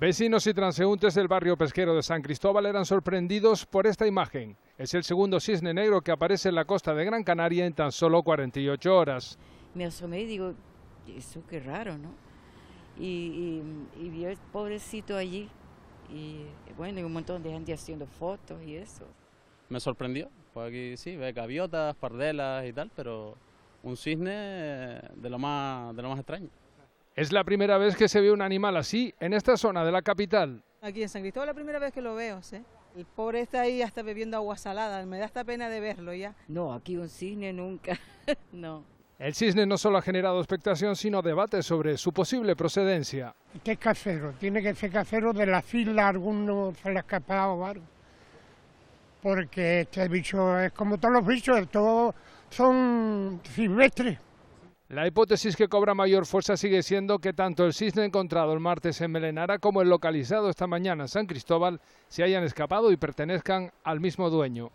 Vecinos y transeúntes del barrio pesquero de San Cristóbal eran sorprendidos por esta imagen. Es el segundo cisne negro que aparece en la costa de Gran Canaria en tan solo 48 horas. Me asomé y digo, eso qué raro, ¿no? Y, y, vi al pobrecito allí y bueno, y un montón de gente haciendo fotos y eso. Me sorprendió, pues aquí sí, ve gaviotas, pardelas y tal, pero un cisne de lo más, de lo más extraño. Es la primera vez que se ve un animal así en esta zona de la capital. Aquí en San Cristóbal la primera vez que lo veo, ¿sí? El pobre está ahí hasta bebiendo agua salada, me da esta pena de verlo ya. No, aquí un cisne nunca, no. El cisne no solo ha generado expectación, sino debate sobre su posible procedencia. Este es tiene que ser casero de la fila, alguno se le ha escapado o algo. Porque este bicho es como todos los bichos, todos son silvestres. La hipótesis que cobra mayor fuerza sigue siendo que tanto el cisne encontrado el martes en Melenara como el localizado esta mañana en San Cristóbal se hayan escapado y pertenezcan al mismo dueño.